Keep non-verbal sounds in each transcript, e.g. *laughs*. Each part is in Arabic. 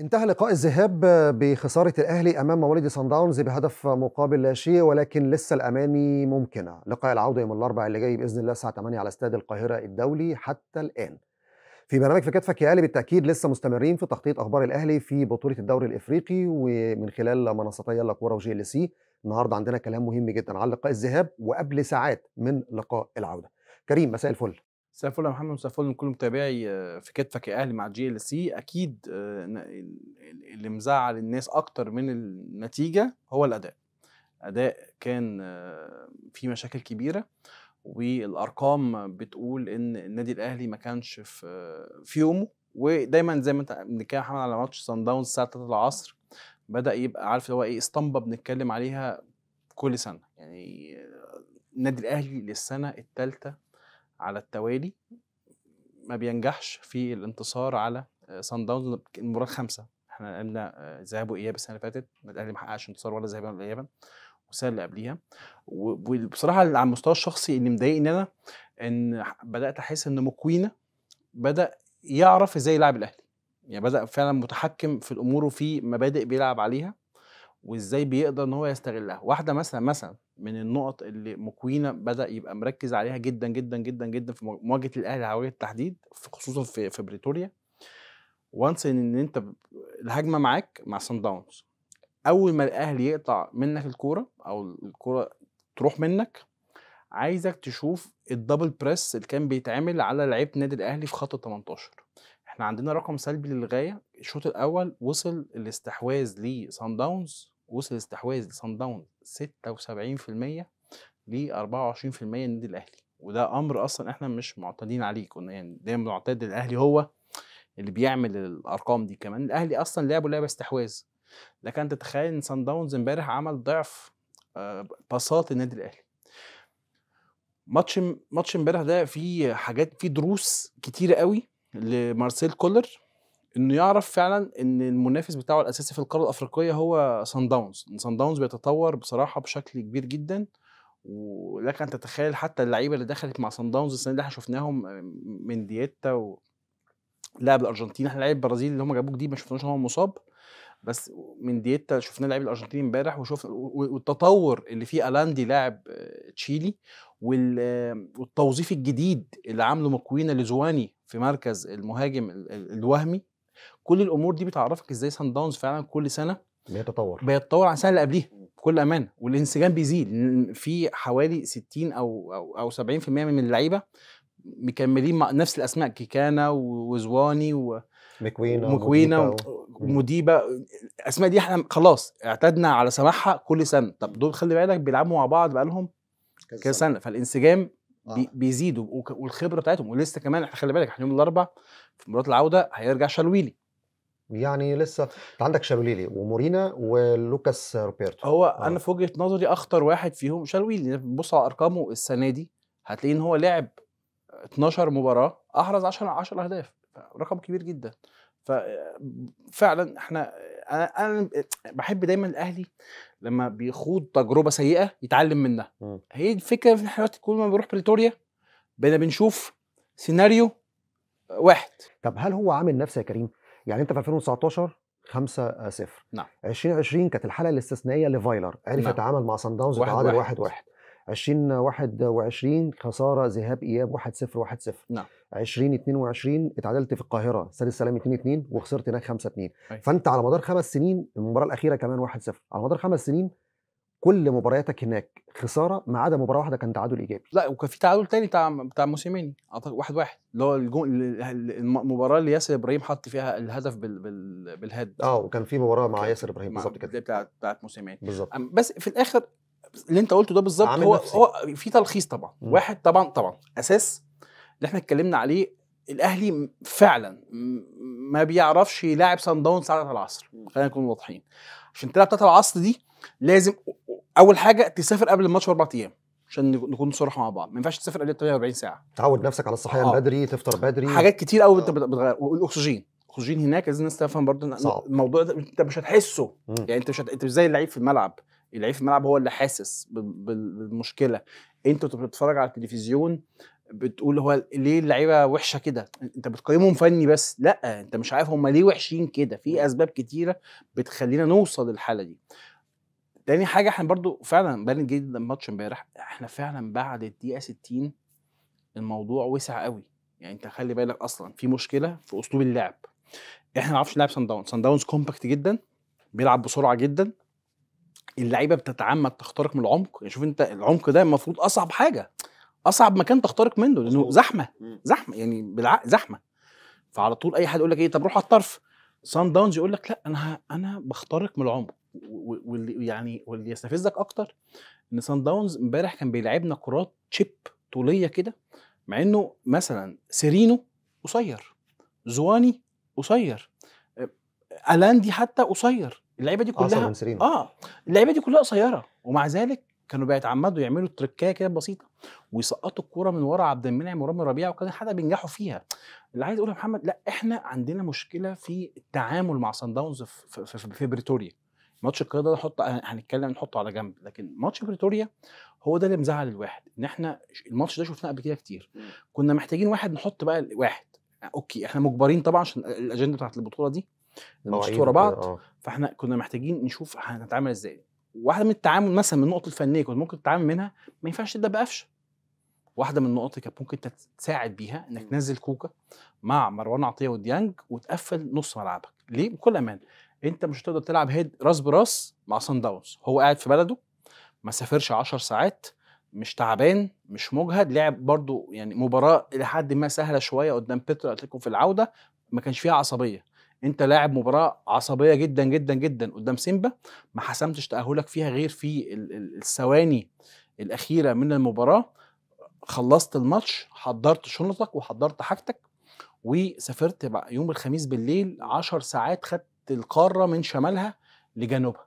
انتهى لقاء الذهاب بخسارة الأهلي أمام مواليد صن داونز بهدف مقابل لا شيء ولكن لسه الأماني ممكنة لقاء العودة يوم الأربعاء اللي جاي بإذن الله الساعة 8 على استاد القاهرة الدولي حتى الآن في برنامج في كتفك يا أهلي بالتأكيد لسه مستمرين في تغطية أخبار الأهلي في بطولة الدوري الإفريقي ومن خلال منصتي يلا كورة وجي ال سي النهاردة عندنا كلام مهم جدا على لقاء الذهاب وقبل ساعات من لقاء العودة كريم مساء الفل مساء الفل يا محمد مساء الفل لكل متابعي آه، في كتفك يا اهلي مع جي آه، ال سي اكيد اللي مزعل الناس اكتر من النتيجه هو الاداء اداء كان آه، في مشاكل كبيره والارقام بتقول ان النادي الاهلي ما كانش في في يومه ودايما زي ما انت بنتكلم محمد على ماتش سان داونز الساعه 3 العصر بدا يبقى عارف هو ايه اسطمبه بنتكلم عليها كل سنه يعني النادي الاهلي للسنه الثالثه على التوالي ما بينجحش في الانتصار على سان آه، داونز المباراه الخامسه احنا قلنا آه، ذهاب واياب السنه اللي فاتت الاهلي ما حققش انتصار ولا ذهاب ولا ايابا والسنه اللي قبليها وبصراحه على المستوى الشخصي اللي مضايقني انا ان بدات احس ان مكوينه بدا يعرف ازاي يلعب الاهلي يعني بدا فعلا متحكم في الامور وفي مبادئ بيلعب عليها وازاي بيقدر ان هو يستغلها واحده مثلا مثلا من النقط اللي مكوينه بدا يبقى مركز عليها جدا جدا جدا جدا في مواجهه الاهلي الهويه التحديد خصوصا في في بريتوريا وانس ان انت الهجمه معاك مع سان داونز اول ما الاهلي يقطع منك الكوره او الكوره تروح منك عايزك تشوف الدبل بريس اللي كان بيتعمل على لعيبه النادي الاهلي في خط ال 18 احنا عندنا رقم سلبي للغايه الشوط الاول وصل الاستحواذ لسان داونز وصل استحواذ لسان داونز 76% ل 24% النادي الاهلي وده امر اصلا احنا مش معتادين عليه كنا يعني دايما معتاد الاهلي هو اللي بيعمل الارقام دي كمان الاهلي اصلا لعبه لعبه استحواذ لكن انت تتخيل ان سان داونز امبارح عمل ضعف آه، باصات النادي الاهلي ماتش ماتش امبارح ده فيه حاجات فيه دروس كتيره قوي لمارسيل كولر انه يعرف فعلا ان المنافس بتاعه الاساسي في القاره الافريقيه هو سان داونز سان داونز بيتطور بصراحه بشكل كبير جدا ولك ان تتخيل حتى اللعيبه اللي دخلت مع سان داونز السنه اللي احنا شفناهم من دياتا و... لاعب الارجنتين احنا لعيب البرازيل اللي هم جابوه جديد ما شفناش هو مصاب بس من ديتا شفنا لعيب الارجنتين امبارح وشفنا والتطور اللي فيه الاندي لاعب آه، تشيلي آه، والتوظيف الجديد اللي عامله مكوينا لزواني في مركز المهاجم الوهمي كل الامور دي بتعرفك ازاي سان داونز فعلا كل سنه بيتطور بيتطور عن السنه اللي قبليها بكل امانه والانسجام بيزيد في حوالي 60 او او, أو 70% من اللعيبه مكملين مع نفس الاسماء كيكانا وزواني و... مكوينا مكوينه ومديبه الاسماء دي احنا خلاص اعتدنا على سماعها كل سنه طب دول خلي بالك بيلعبوا مع بعض بقالهم كذا سنه فالانسجام آه. بيزيد والخبره بتاعتهم ولسه كمان خلي بالك احنا يوم الاربع في مباراه العوده هيرجع شلويلي يعني لسه انت عندك شالويلي ومورينا ولوكاس روبيرتو هو آه. انا في وجهه نظري اخطر واحد فيهم شالويلي بص على ارقامه السنه دي هتلاقيه ان هو لعب 12 مباراه احرز 10 10 اهداف رقم كبير جدا ففعلا احنا انا انا بحب دايما الاهلي لما بيخوض تجربه سيئه يتعلم منها م. هي الفكره في احنا كل ما بنروح بريتوريا بقينا بنشوف سيناريو واحد طب هل هو عامل نفسه يا كريم يعني انت في 2019 5 0 نعم 2020 كانت الحاله الاستثنائيه لفايلر عرف نعم. يتعامل مع سان داونز تعادل 1 1 2021 خساره ذهاب اياب 1 0 1 0 نعم 2022 اتعادلت في القاهره سد السلام 2 2 وخسرت هناك 5 2 فانت على مدار خمس سنين المباراه الاخيره كمان 1 0 على مدار خمس سنين كل مبارياتك هناك خساره ما عدا مباراه واحده كان تعادل ايجابي لا وكان في تعادل تاني بتاع بتاع موسيماني اعتقد واحد واحد اللي هو المباراه اللي ياسر ابراهيم حط فيها الهدف بال بال بالهيد اه وكان في مباراه مع ياسر ابراهيم بالظبط كده بتاعت بتاعت موسيماني بالظبط بس في الاخر اللي انت قلته ده بالظبط هو نفسي. هو في تلخيص طبعا م. واحد طبعا طبعا اساس اللي احنا اتكلمنا عليه الاهلي فعلا ما بيعرفش يلاعب سان داونز على العصر خلينا نكون واضحين عشان تلعب بتاعت العصر دي لازم اول حاجه تسافر قبل الماتش باربع ايام عشان نكون صراحه مع بعض ما ينفعش تسافر قبل 48 ساعه تعود نفسك على الصحيان آه. بدري تفطر بدري حاجات كتير قوي انت آه. بتغير والاكسجين الاكسجين هناك لازم الناس تفهم برضه صعب. الموضوع ده انت مش هتحسه مم. يعني انت مش هت... انت مش زي اللعيب في الملعب اللعيب في الملعب هو اللي حاسس بالمشكله انت بتتفرج على التلفزيون بتقول هو ليه اللعيبه وحشه كده انت بتقيمهم فني بس لا انت مش عارف هم ليه وحشين كده في اسباب كتيره بتخلينا نوصل للحاله دي تاني حاجه احنا برضو فعلا بان جدا الماتش امبارح احنا فعلا بعد الدقيقه 60 الموضوع وسع قوي يعني انت خلي بالك اصلا في مشكله في اسلوب اللعب احنا ما نعرفش نلعب سان داونز سان داونز كومباكت جدا بيلعب بسرعه جدا اللعيبه بتتعمد تخترق من العمق يعني شوف انت العمق ده المفروض اصعب حاجه اصعب مكان تخترق منه لانه زحمه زحمه يعني بالعقل زحمه فعلى طول اي حد يقول لك ايه طب روح على الطرف سان داونز يقول لك لا انا انا بخترق من العمق واللي يعني واللي يستفزك اكتر ان سان داونز امبارح كان بيلعبنا كرات تشيب طوليه كده مع انه مثلا سيرينو قصير زواني قصير آه، الاندي حتى قصير اللعيبه دي كلها اه اللعيبه دي كلها قصيره ومع ذلك كانوا بيتعمدوا يعملوا تركايه كده بسيطه ويسقطوا الكوره من ورا عبد المنعم ورامي ربيعه وكان حتى بينجحوا فيها اللي عايز اقوله يا محمد لا احنا عندنا مشكله في التعامل مع سان داونز في, في, في, في بريتوريا ماتش القاهره ده نحط هنتكلم نحطه على جنب لكن ماتش بريتوريا هو ده اللي مزعل الواحد ان احنا الماتش ده شفناه قبل كده كتير كنا محتاجين واحد نحط بقى واحد آه، اوكي احنا مجبرين طبعا عشان الاجنده بتاعت البطوله دي الماتشات ورا بعض آه. فاحنا كنا محتاجين نشوف هنتعامل ازاي واحده من التعامل مثلا من النقط الفنيه كنت ممكن تتعامل منها ما ينفعش تبدا بقفشه واحده من النقط اللي كانت ممكن تساعد بيها انك تنزل كوكا مع مروان عطيه وديانج وتقفل نص ملعبك ليه بكل امان انت مش هتقدر تلعب هيد راس براس مع سان داونز هو قاعد في بلده ما سافرش 10 ساعات مش تعبان مش مجهد لعب برضو يعني مباراه الى حد ما سهله شويه قدام بيترو اتلتيكو في العوده ما كانش فيها عصبيه انت لاعب مباراه عصبيه جدا جدا جدا قدام سيمبا ما حسمتش تاهلك فيها غير في الثواني الاخيره من المباراه خلصت الماتش حضرت شنطك وحضرت حاجتك وسافرت بقى يوم الخميس بالليل 10 ساعات خدت القاره من شمالها لجنوبها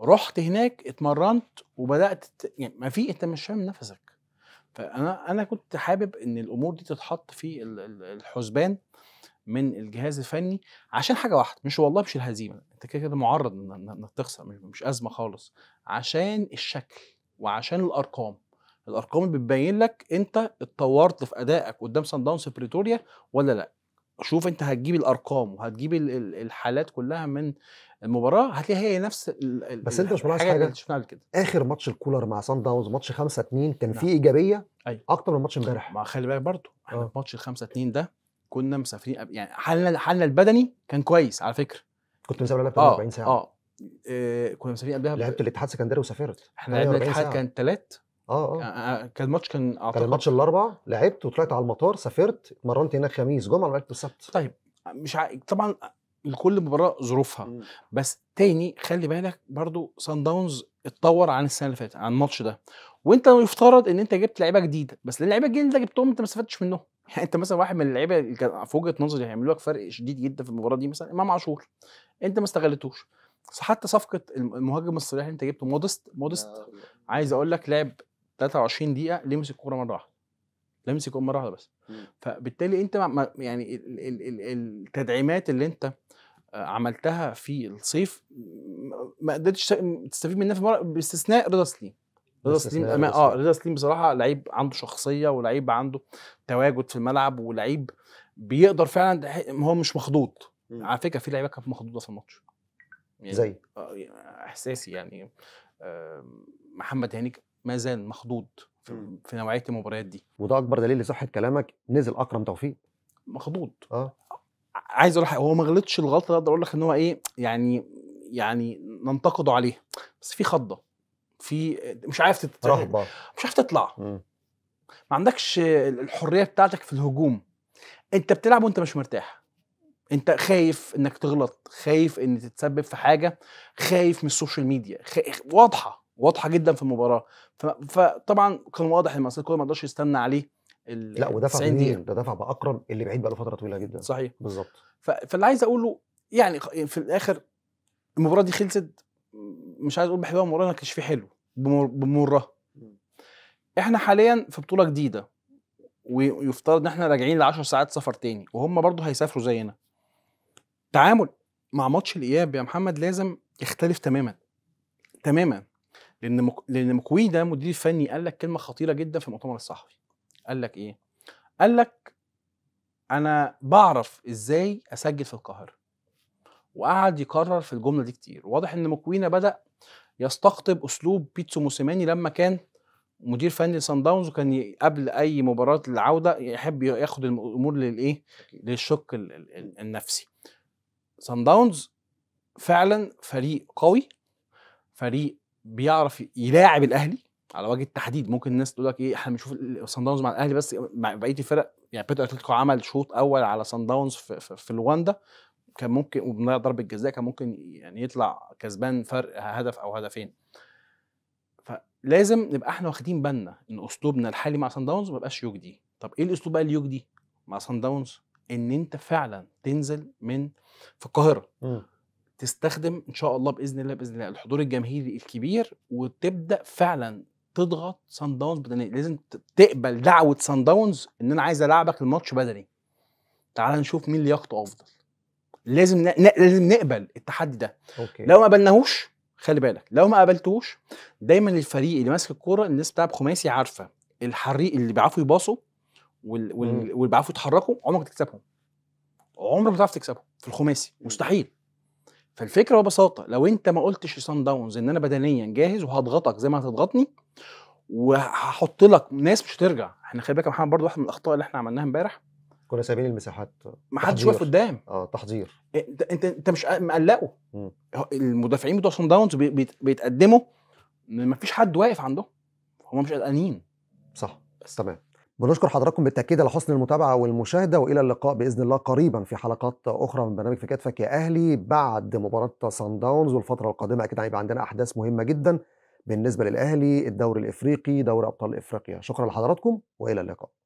رحت هناك اتمرنت وبدات يعني ما في انت مش فاهم نفسك فانا انا كنت حابب ان الامور دي تتحط في الحسبان من الجهاز الفني عشان حاجه واحده مش والله مش الهزيمه انت كده كده معرض انك تخسر مش ازمه خالص عشان الشكل وعشان الارقام الارقام بتبين لك انت اتطورت في ادائك قدام سان داونز بريتوريا ولا لا شوف انت هتجيب الارقام وهتجيب الحالات كلها من المباراه هتلاقي هي نفس بس انت مش ملاحظ حاجه انت شفناها كده اخر ماتش الكولر مع سان داونز ماتش 5 2 كان نعم. فيه ايجابيه أيوة. اكتر من ماتش امبارح ما خلي بالك برضه احنا آه. في ماتش 5 2 ده كنا مسافرين يعني حالنا حالنا البدني كان كويس على فكره كنت مسافر لعبت 40 آه، ساعه اه, آه. كنا مسافرين قبلها لعبت الاتحاد السكندري وسافرت احنا أيوة، لعبنا الاتحاد كان ثلاث اه آه. اه كان ماتش كان اعتقد كان الماتش الاربع لعبت وطلعت على المطار سافرت اتمرنت هناك خميس جمعه لعبت السبت طيب مش ع... طبعا لكل مباراه ظروفها بس تاني خلي بالك برضو سان داونز اتطور عن السنه اللي فاتت عن الماتش ده وانت يفترض ان انت جبت لعيبه جديده بس اللعيبه الجديده اللي انت جبتهم انت ما استفدتش منهم *laughs* يعني انت مثلا واحد من اللعيبه اللي كان في وجهه نظري هيعملوا لك فرق شديد جدا في المباراه دي مثلا امام عاشور انت ما استغلتوش حتى صفقه المهاجم الصريح اللي انت جبته مودست مودست آه. عايز اقول لك لعب 23 دقيقه لمسك الكوره مره واحده الكوره مره واحده بس إمم. فبالتالي انت يعني التدعيمات اللي انت آه، عملتها في الصيف ما قدرتش تستفيد منها في مره باستثناء رضا سليم رضا سليم اه رضا سليم بصراحه لعيب عنده شخصيه ولعيب عنده تواجد في الملعب ولعيب بيقدر فعلا هو مش مخضوض إمم. على فكره في لعيبه كانت مخضوضه في الماتش يعني زي آه، يعني احساسي يعني آه، محمد هانيك ما زال مخضوض في, في نوعيه المباريات دي وده اكبر دليل لصحه كلامك نزل اكرم توفيق مخضوض اه عايز اقول هو ما غلطش الغلطه اللي اقدر اقول لك ان هو ايه يعني يعني ننتقده عليها بس في خضه في مش عارف رهبة. مش عارف تطلع م. ما عندكش الحريه بتاعتك في الهجوم انت بتلعب وانت مش مرتاح انت خايف انك تغلط خايف ان تتسبب في حاجه خايف من السوشيال ميديا خ... واضحه واضحه جدا في المباراه فطبعا كان واضح ان مصر الكوره ما قدرش يستنى عليه لا ودفع مين ده دفع باكرم اللي بعيد بقى له فتره طويله جدا صحيح بالظبط فاللي عايز اقوله يعني, يعني في الاخر المباراه دي خلصت مش عايز اقول بحلوها مباراه ما كانش فيه حلو بمرها احنا حاليا في بطوله جديده ويفترض ان احنا راجعين ل 10 ساعات سفر تاني وهم برضو هيسافروا زينا تعامل مع ماتش الاياب يا محمد لازم يختلف تماما تماما لان مك... لان مكويدا مدير فني قال لك كلمه خطيره جدا في المؤتمر الصحفي قال لك ايه قال لك انا بعرف ازاي اسجل في القاهره وقعد يكرر في الجمله دي كتير واضح ان مكوينا بدا يستقطب اسلوب بيتسو موسيماني لما كان مدير فني لسان داونز وكان قبل اي مباراه للعوده يحب ياخد الامور للايه للشق النفسي سان داونز فعلا فريق قوي فريق بيعرف يلاعب الاهلي على وجه التحديد ممكن الناس تقول لك ايه احنا بنشوف صن داونز مع الاهلي بس مع بقيه الفرق يعني بيتو اتلتيكو عمل شوط اول على صن داونز في, في, في لواندا كان ممكن وبنضيع ضربه جزاء كان ممكن يعني يطلع كسبان فرق هدف او هدفين فلازم نبقى احنا واخدين بالنا ان اسلوبنا الحالي مع صن داونز ما بقاش يجدي طب ايه الاسلوب بقى اللي يجدي مع صن داونز ان انت فعلا تنزل من في القاهره تستخدم ان شاء الله باذن الله باذن الله الحضور الجماهيري الكبير وتبدا فعلا تضغط سان داونز بدنيا لازم تقبل دعوه سان داونز ان انا عايز العبك الماتش بدني تعال نشوف مين لياقته افضل لازم ن... لازم نقبل التحدي ده أوكي. لو ما قبلناهوش خلي بالك لو ما قبلتوش دايما الفريق اللي ماسك الكوره الناس بتاع خماسي عارفه الحريق اللي بيعرفوا يباصوا وال... وال... واللي بيعرفوا يتحركوا عمرك تكسبهم عمرك ما تعرف تكسبهم في الخماسي مستحيل فالفكره ببساطه لو انت ما قلتش لسان داونز ان انا بدنيا جاهز وهضغطك زي ما هتضغطني وهحط لك ناس مش هترجع احنا خلي بالك يا محمد برضه واحد من الاخطاء اللي احنا عملناها امبارح كنا سايبين المساحات ما حدش واقف قدام اه تحضير انت انت انت مش مقلقه م. المدافعين بتوع سان داونز بيتقدموا ما فيش حد واقف عندهم هم مش قلقانين صح بس تمام بنشكر حضراتكم بالتاكيد على حسن المتابعه والمشاهده والى اللقاء باذن الله قريبا في حلقات اخرى من برنامج في كتفك يا اهلي بعد مباراه سان داونز والفتره القادمه اكيد هيبقى عندنا احداث مهمه جدا بالنسبه للاهلي الدوري الافريقي دوري ابطال افريقيا شكرا لحضراتكم والى اللقاء